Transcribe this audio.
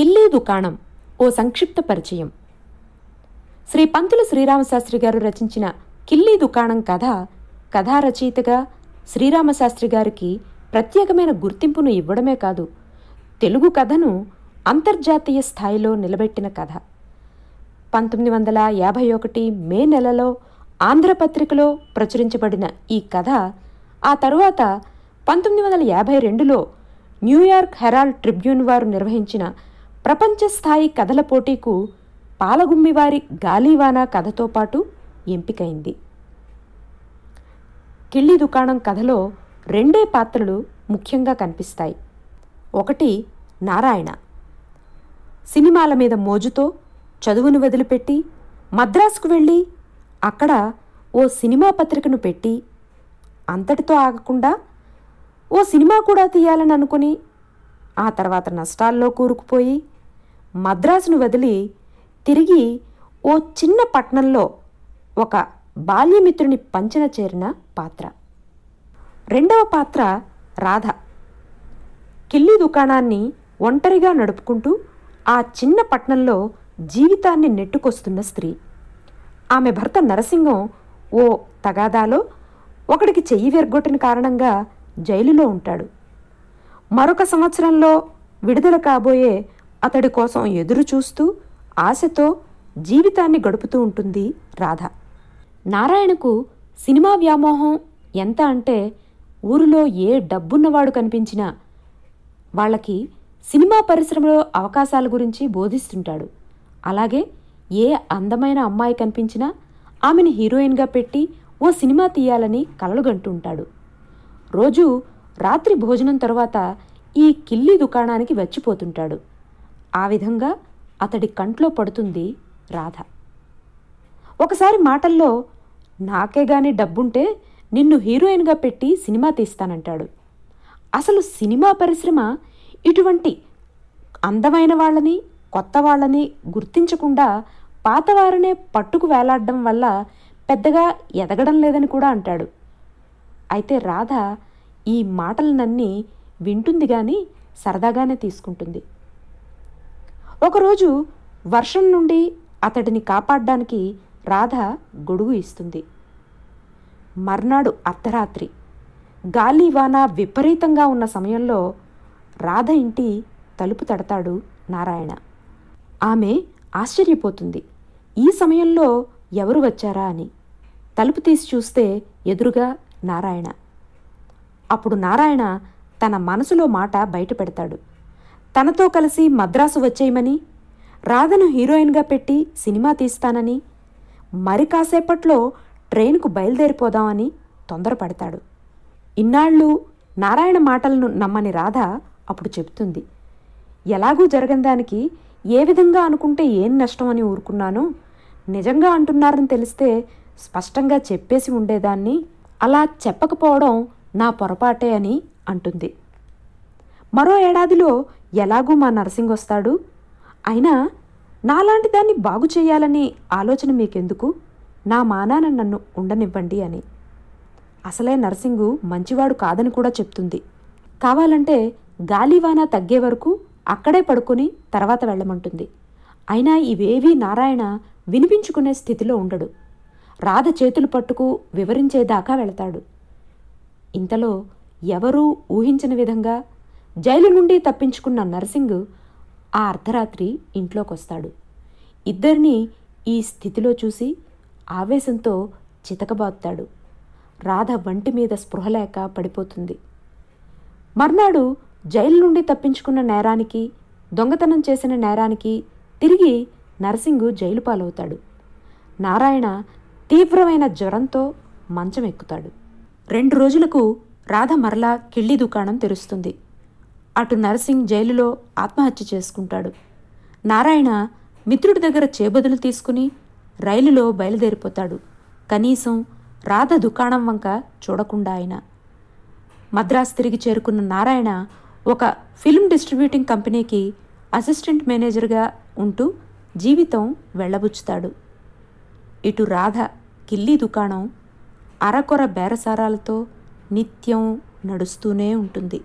కిల్లీ దుకాణం ఓ సంక్షిప్త పరిచయం శ్రీ పంతుల శ్రీరామశాస్త్రి గారు రచించిన కిల్లీ దుకాణం కథ కథారచయితగా శ్రీరామశాస్త్రి గారికి ప్రత్యేకమైన గుర్తింపును ఇవ్వడమే కాదు తెలుగు కథను అంతర్జాతీయ స్థాయిలో నిలబెట్టిన కథ పంతొమ్మిది వందల యాభై ఒకటి మే నెలలో ఆంధ్రపత్రికలో ప్రచురించబడిన ఈ కథ ఆ తరువాత పంతొమ్మిది వందల యాభై రెండులో న్యూయార్క్ హెరాల్డ్ ట్రిబ్యూన్ వారు నిర్వహించిన ప్రపంచ స్థాయి కథల పోటీకు పాలగుమ్మివారి గాలివానా కథతో పాటు ఎంపికైంది కిళ్ళి దుకాణం కథలో రెండే పాత్రలు ముఖ్యంగా కనిపిస్తాయి ఒకటి నారాయణ సినిమాల మీద మోజుతో చదువును వదిలిపెట్టి మద్రాసుకు వెళ్ళి అక్కడ ఓ సినిమా పత్రికను పెట్టి అంతటితో ఆగకుండా ఓ సినిమా కూడా తీయాలని అనుకుని ఆ తర్వాత నష్టాల్లో కూరుకుపోయి మద్రాసును వదిలి తిరిగి ఓ చిన్న పట్టణంలో ఒక బాల్యమిత్రుని పంచన చేరిన పాత్ర రెండవ పాత్ర రాధ కిల్లి దుకాణాన్ని ఒంటరిగా నడుపుకుంటూ ఆ చిన్న పట్టణంలో జీవితాన్ని నెట్టుకొస్తున్న స్త్రీ ఆమె భర్త నరసింహం ఓ తగాదాలో ఒకడికి చెయ్యి వెర్గొట్టిన కారణంగా జైలులో ఉంటాడు మరొక సంవత్సరంలో విడుదల కాబోయే అతడి కోసం ఎదురు చూస్తూ ఆశతో జీవితాన్ని గడుపుతూ ఉంటుంది రాధ నారాయణకు సినిమా వ్యామోహం ఎంత అంటే ఊరిలో ఏ డబ్బున్నవాడు కనిపించినా వాళ్ళకి సినిమా పరిశ్రమలో అవకాశాల గురించి బోధిస్తుంటాడు అలాగే ఏ అందమైన అమ్మాయి కనిపించినా ఆమెను హీరోయిన్గా పెట్టి ఓ సినిమా తీయాలని కలలుగంటుంటాడు రోజు రాత్రి భోజనం తర్వాత ఈ కిల్లి దుకాణానికి వచ్చిపోతుంటాడు ఆ విధంగా అతడి కంట్లో పడుతుంది రాధ ఒకసారి మాటల్లో నాకే గాని డబ్బుంటే నిన్ను హీరోయిన్గా పెట్టి సినిమా తీస్తానంటాడు అసలు సినిమా పరిశ్రమ ఇటువంటి అందమైన వాళ్ళని కొత్త వాళ్ళని గుర్తించకుండా పాతవారనే పట్టుకు వేలాడడం వల్ల పెద్దగా ఎదగడం లేదని కూడా అంటాడు అయితే రాధ ఈ మాటలనన్నీ వింటుంది కానీ సరదాగానే తీసుకుంటుంది ఒకరోజు వర్షం నుండి అతడిని కాపాడడానికి రాధ గొడుగు ఇస్తుంది మర్నాడు అర్ధరాత్రి గాలి వాన విపరీతంగా ఉన్న సమయంలో రాధ ఇంటి తలుపు తడతాడు నారాయణ ఆమె ఆశ్చర్యపోతుంది ఈ సమయంలో ఎవరు వచ్చారా అని తలుపు తీసి చూస్తే ఎదురుగా నారాయణ అప్పుడు నారాయణ తన మనసులో మాట బయట పెడతాడు తనతో కలిసి మద్రాసు వచ్చేయమని రాధను హీరోయిన్గా పెట్టి సినిమా తీస్తానని మరి కాసేపట్లో ట్రైన్కు బయలుదేరిపోదామని తొందరపడతాడు ఇన్నాళ్ళు నారాయణ మాటలను నమ్మని రాధ అప్పుడు చెబుతుంది ఎలాగూ జరగని దానికి ఏ విధంగా అనుకుంటే ఏం నష్టం అని ఊరుకున్నాను నిజంగా అంటున్నారని తెలిస్తే స్పష్టంగా చెప్పేసి ఉండేదాన్ని అలా చెప్పకపోవడం నా పొరపాటే అని అంటుంది మరో ఏడాదిలో ఎలాగూ మా నర్సింగ్ వస్తాడు అయినా నాలాంటి దాన్ని బాగు చేయాలనే ఆలోచన మీకెందుకు నా మానాన నన్ను ఉండనివ్వండి అని అసలే నర్సింగు మంచివాడు కాదని కూడా చెప్తుంది కావాలంటే గాలివాన తగ్గే వరకు అక్కడే పడుకుని తర్వాత వెళ్ళమంటుంది అయినా ఇవేవీ నారాయణ వినిపించుకునే స్థితిలో ఉండడు రాధ చేతులు పట్టుకు వివరించేదాకా వెళతాడు ఇంతలో ఎవరూ ఊహించని విధంగా జైలు నుండి తప్పించుకున్న నర్సింగ్ ఆ అర్ధరాత్రి ఇంట్లోకొస్తాడు ఇద్దరిని ఈ స్థితిలో చూసి ఆవేశంతో చితకబాతాడు రాధ వంటి మీద స్పృహలేక పడిపోతుంది మర్నాడు జైలు నుండి తప్పించుకున్న నేరానికి దొంగతనం చేసిన నేరానికి తిరిగి నరసింగు జైలు పాలవుతాడు నారాయణ తీవ్రమైన జ్వరంతో మంచం ఎక్కుతాడు రెండు రోజులకు రాధ మరలా కిళ్ళి దుకాణం తెరుస్తుంది అటు నరసింగ్ జైలులో ఆత్మహత్య చేసుకుంటాడు నారాయణ మిత్రుడి దగ్గర చేబదులు తీసుకుని రైలులో బయలుదేరిపోతాడు కనీసం రాధ దుకాణం వంక చూడకుండా ఆయన మద్రాసు తిరిగి చేరుకున్న నారాయణ ఒక ఫిల్మ్ డిస్ట్రిబ్యూటింగ్ కంపెనీకి అసిస్టెంట్ మేనేజర్గా ఉంటూ జీవితం వెళ్ళబుచ్చుతాడు ఇటు రాధ కిల్లీ దుకాణం అరకొర బేరసారాలతో నిత్యం నడుస్తూనే ఉంటుంది